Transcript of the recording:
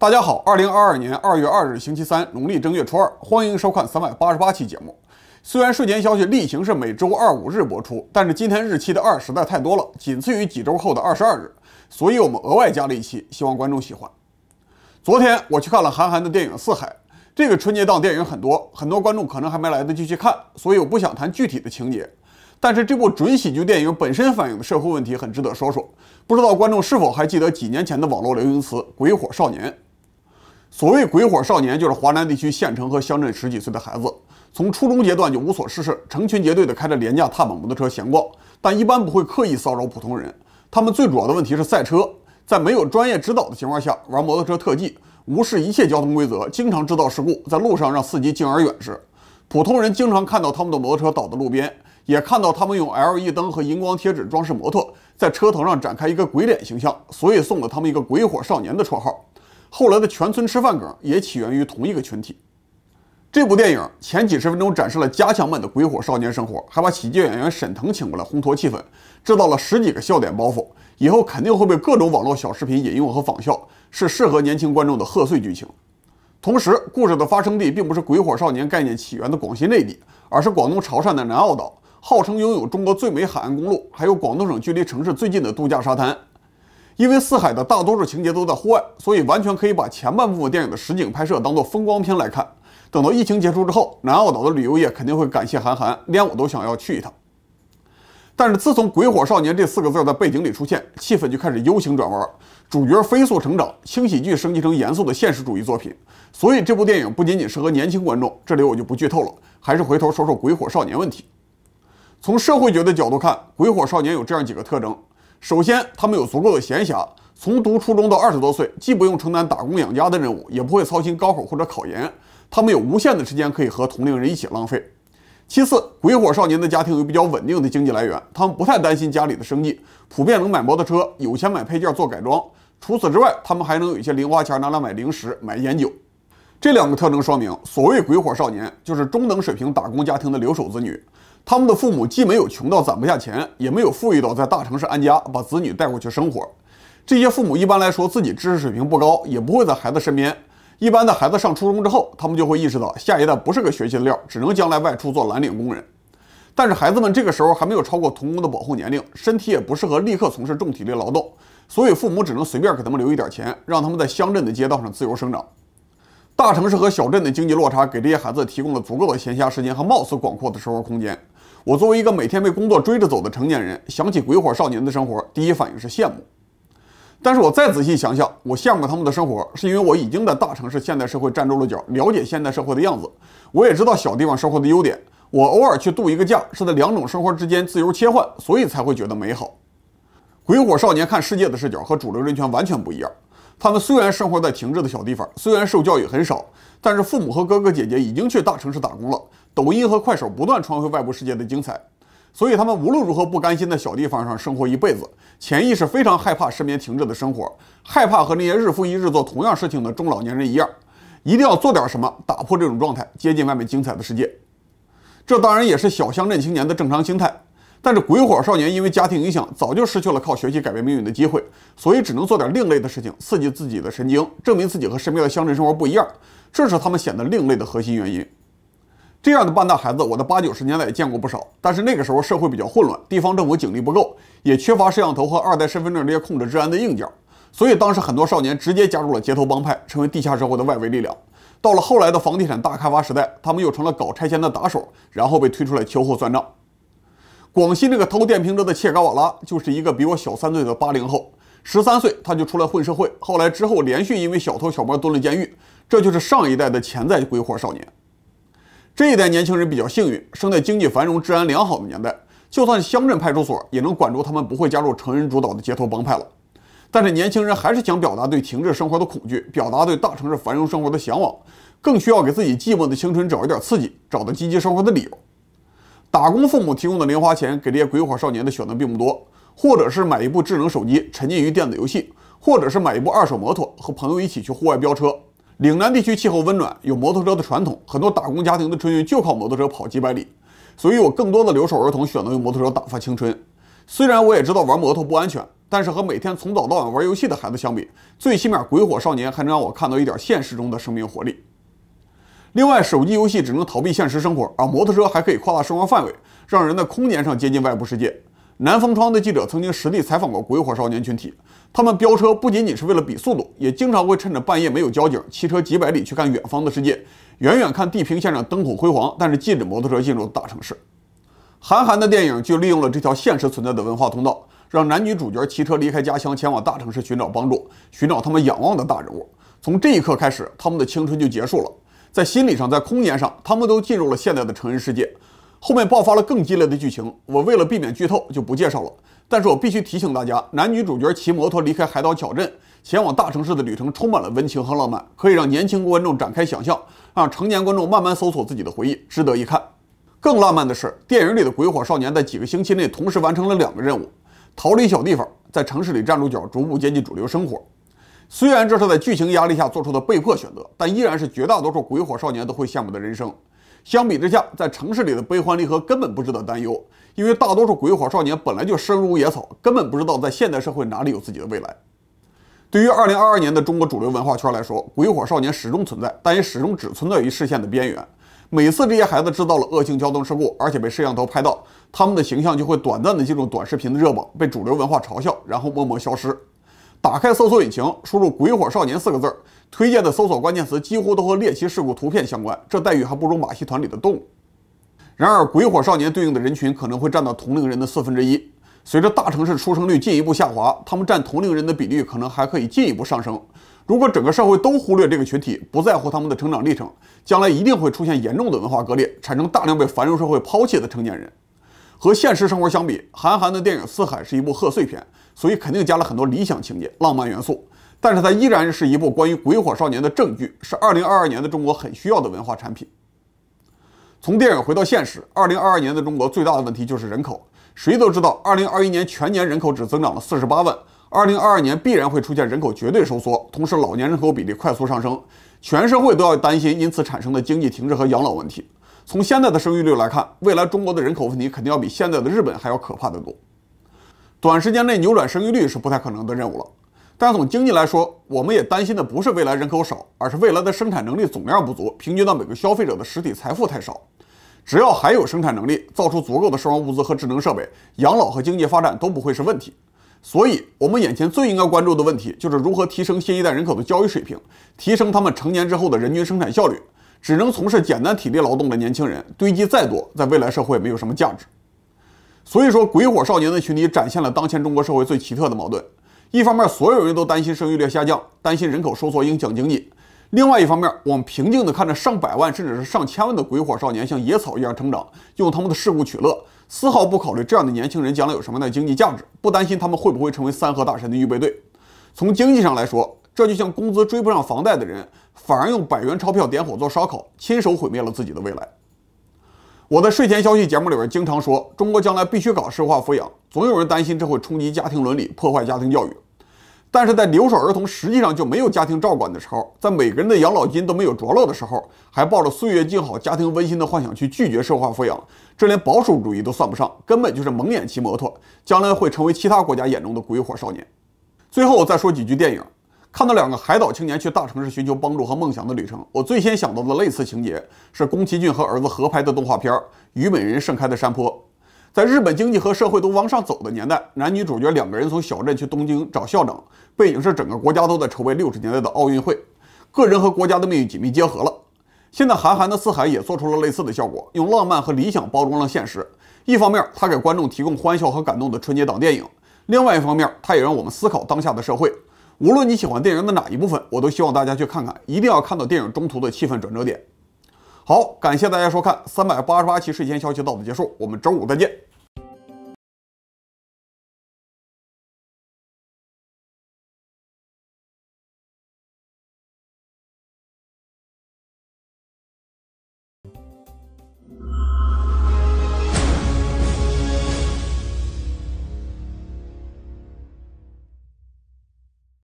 大家好，二零二二年二月二日星期三，农历正月初二，欢迎收看三百八十八期节目。虽然睡前消息例行是每周二五日播出，但是今天日期的二实在太多了，仅次于几周后的二十二日，所以我们额外加了一期，希望观众喜欢。昨天我去看了韩寒的电影《四海》，这个春节档电影很多，很多观众可能还没来得及去看，所以我不想谈具体的情节。但是这部准喜剧电影本身反映的社会问题很值得说说。不知道观众是否还记得几年前的网络流行词“鬼火少年”。所谓“鬼火少年”，就是华南地区县城和乡镇十几岁的孩子，从初中阶段就无所事事，成群结队的开着廉价踏板摩托车闲逛，但一般不会刻意骚扰普通人。他们最主要的问题是赛车，在没有专业指导的情况下玩摩托车特技，无视一切交通规则，经常制造事故，在路上让司机敬而远之。普通人经常看到他们的摩托车倒在路边，也看到他们用 LED 灯和荧光贴纸装饰摩托，在车头上展开一个鬼脸形象，所以送了他们一个“鬼火少年”的绰号。后来的全村吃饭梗也起源于同一个群体。这部电影前几十分钟展示了加强版的鬼火少年生活，还把喜剧演员沈腾请过来烘托气氛，制造了十几个笑点包袱，以后肯定会被各种网络小视频引用和仿效，是适合年轻观众的贺岁剧情。同时，故事的发生地并不是鬼火少年概念起源的广西内地，而是广东潮汕的南澳岛，号称拥有中国最美海岸公路，还有广东省距离城市最近的度假沙滩。因为四海的大多数情节都在户外，所以完全可以把前半部分电影的实景拍摄当做风光片来看。等到疫情结束之后，南澳岛的旅游业肯定会感谢韩寒，连我都想要去一趟。但是自从“鬼火少年”这四个字在背景里出现，气氛就开始 U 型转弯，主角飞速成长，轻喜剧升级成严肃的现实主义作品。所以这部电影不仅仅适合年轻观众，这里我就不剧透了，还是回头说说“鬼火少年”问题。从社会学的角度看，“鬼火少年”有这样几个特征。首先，他们有足够的闲暇，从读初中到二十多岁，既不用承担打工养家的任务，也不会操心高考或者考研，他们有无限的时间可以和同龄人一起浪费。其次，鬼火少年的家庭有比较稳定的经济来源，他们不太担心家里的生计，普遍能买摩托车，有钱买配件做改装。除此之外，他们还能有一些零花钱拿来买零食、买烟酒。这两个特征说明，所谓鬼火少年，就是中等水平打工家庭的留守子女。他们的父母既没有穷到攒不下钱，也没有富裕到在大城市安家把子女带过去生活。这些父母一般来说自己知识水平不高，也不会在孩子身边。一般在孩子上初中之后，他们就会意识到下一代不是个学习的料，只能将来外出做蓝领工人。但是孩子们这个时候还没有超过童工的保护年龄，身体也不适合立刻从事重体力劳动，所以父母只能随便给他们留一点钱，让他们在乡镇的街道上自由生长。大城市和小镇的经济落差给这些孩子提供了足够的闲暇时间和貌似广阔的生活空间。我作为一个每天被工作追着走的成年人，想起鬼火少年的生活，第一反应是羡慕。但是我再仔细想想，我羡慕他们的生活，是因为我已经在大城市现代社会站住了脚，了解现代社会的样子。我也知道小地方生活的优点。我偶尔去度一个假，是在两种生活之间自由切换，所以才会觉得美好。鬼火少年看世界的视角和主流人群完全不一样。他们虽然生活在停滞的小地方，虽然受教育很少，但是父母和哥哥姐姐已经去大城市打工了。抖音和快手不断传回外部世界的精彩，所以他们无论如何不甘心在小地方上生活一辈子，潜意识非常害怕身边停滞的生活，害怕和那些日复一日做同样事情的中老年人一样，一定要做点什么打破这种状态，接近外面精彩的世界。这当然也是小乡镇青年的正常心态。但是鬼火少年因为家庭影响，早就失去了靠学习改变命运的机会，所以只能做点另类的事情，刺激自己的神经，证明自己和身边的乡镇生活不一样。这是他们显得另类的核心原因。这样的半大孩子，我在八九十年代也见过不少。但是那个时候社会比较混乱，地方政府警力不够，也缺乏摄像头和二代身份证这些控制治安的硬件，所以当时很多少年直接加入了街头帮派，成为地下社会的外围力量。到了后来的房地产大开发时代，他们又成了搞拆迁的打手，然后被推出来秋后算账。广西这个偷电瓶车的切嘎瓦拉，就是一个比我小三岁的八零后，十三岁他就出来混社会，后来之后连续因为小偷小摸蹲了监狱，这就是上一代的潜在鬼火少年。这一代年轻人比较幸运，生在经济繁荣、治安良好的年代，就算是乡镇派出所也能管住他们，不会加入成人主导的街头帮派了。但是年轻人还是想表达对停滞生活的恐惧，表达对大城市繁荣生活的向往，更需要给自己寂寞的青春找一点刺激，找到积极生活的理由。打工父母提供的零花钱给这些鬼火少年的选择并不多，或者是买一部智能手机沉浸于电子游戏，或者是买一部二手摩托和朋友一起去户外飙车。岭南地区气候温暖，有摩托车的传统，很多打工家庭的春运就靠摩托车跑几百里，所以我更多的留守儿童选择用摩托车打发青春。虽然我也知道玩摩托不安全，但是和每天从早到晚玩游戏的孩子相比，最起码鬼火少年还能让我看到一点现实中的生命活力。另外，手机游戏只能逃避现实生活，而摩托车还可以扩大生活范围，让人在空间上接近外部世界。南风窗的记者曾经实地采访过“鬼火少年”群体，他们飙车不仅仅是为了比速度，也经常会趁着半夜没有交警，骑车几百里去看远方的世界。远远看地平线上灯火辉煌，但是禁止摩托车进入大城市。韩寒的电影就利用了这条现实存在的文化通道，让男女主角骑车离开家乡，前往大城市寻找帮助，寻找他们仰望的大人物。从这一刻开始，他们的青春就结束了。在心理上，在空间上，他们都进入了现代的成人世界。后面爆发了更激烈的剧情，我为了避免剧透就不介绍了。但是我必须提醒大家，男女主角骑摩托离开海岛小镇，前往大城市的旅程充满了温情和浪漫，可以让年轻观众展开想象，让成年观众慢慢搜索自己的回忆，值得一看。更浪漫的是，电影里的鬼火少年在几个星期内同时完成了两个任务：逃离小地方，在城市里站住脚，逐步接近主流生活。虽然这是在剧情压力下做出的被迫选择，但依然是绝大多数鬼火少年都会羡慕的人生。相比之下，在城市里的悲欢离合根本不值得担忧，因为大多数鬼火少年本来就生如野草，根本不知道在现代社会哪里有自己的未来。对于2022年的中国主流文化圈来说，鬼火少年始终存在，但也始终只存在于视线的边缘。每次这些孩子制造了恶性交通事故，而且被摄像头拍到，他们的形象就会短暂的进入短视频的热榜，被主流文化嘲笑，然后默默消失。打开搜索引擎，输入“鬼火少年”四个字儿，推荐的搜索关键词几乎都和猎奇事故、图片相关。这待遇还不如马戏团里的动物。然而，鬼火少年对应的人群可能会占到同龄人的四分之一。随着大城市出生率进一步下滑，他们占同龄人的比率可能还可以进一步上升。如果整个社会都忽略这个群体，不在乎他们的成长历程，将来一定会出现严重的文化割裂，产生大量被繁荣社会抛弃的成年人。和现实生活相比，《韩寒的电影四海》是一部贺岁片。所以肯定加了很多理想情节、浪漫元素，但是它依然是一部关于鬼火少年的正剧，是二零二二年的中国很需要的文化产品。从电影回到现实，二零二二年的中国最大的问题就是人口。谁都知道，二零二一年全年人口只增长了四十八万，二零二二年必然会出现人口绝对收缩，同时老年人口比例快速上升，全社会都要担心因此产生的经济停滞和养老问题。从现在的生育率来看，未来中国的人口问题肯定要比现在的日本还要可怕的多。短时间内扭转生育率是不太可能的任务了，但从经济来说，我们也担心的不是未来人口少，而是未来的生产能力总量不足，平均到每个消费者的实体财富太少。只要还有生产能力，造出足够的生活物资和智能设备，养老和经济发展都不会是问题。所以，我们眼前最应该关注的问题就是如何提升新一代人口的教育水平，提升他们成年之后的人均生产效率。只能从事简单体力劳动的年轻人，堆积再多，在未来社会没有什么价值。所以说，鬼火少年的群体展现了当前中国社会最奇特的矛盾：一方面，所有人都担心生育率下降，担心人口收缩影响经济；另外一方面，我们平静地看着上百万甚至是上千万的鬼火少年像野草一样成长，用他们的事故取乐，丝毫不考虑这样的年轻人将来有什么样的经济价值，不担心他们会不会成为三河大神的预备队。从经济上来说，这就像工资追不上房贷的人，反而用百元钞票点火做烧烤，亲手毁灭了自己的未来。我在睡前消息节目里边经常说，中国将来必须搞社会化抚养，总有人担心这会冲击家庭伦理，破坏家庭教育。但是在留守儿童实际上就没有家庭照管的时候，在每个人的养老金都没有着落的时候，还抱着岁月静好、家庭温馨的幻想去拒绝社会化抚养，这连保守主义都算不上，根本就是蒙眼骑摩托，将来会成为其他国家眼中的鬼火少年。最后再说几句电影。看到两个海岛青年去大城市寻求帮助和梦想的旅程，我最先想到的类似情节是宫崎骏和儿子合拍的动画片《虞美人盛开的山坡》。在日本经济和社会都往上走的年代，男女主角两个人从小镇去东京找校长，背景是整个国家都在筹备六十年代的奥运会，个人和国家的命运紧密结合了。现在韩寒的《四海》也做出了类似的效果，用浪漫和理想包装了现实。一方面，它给观众提供欢笑和感动的春节档电影；另外一方面，它也让我们思考当下的社会。无论你喜欢电影的哪一部分，我都希望大家去看看，一定要看到电影中途的气氛转折点。好，感谢大家收看三百八十八期睡前消息，到此结束，我们周五再见。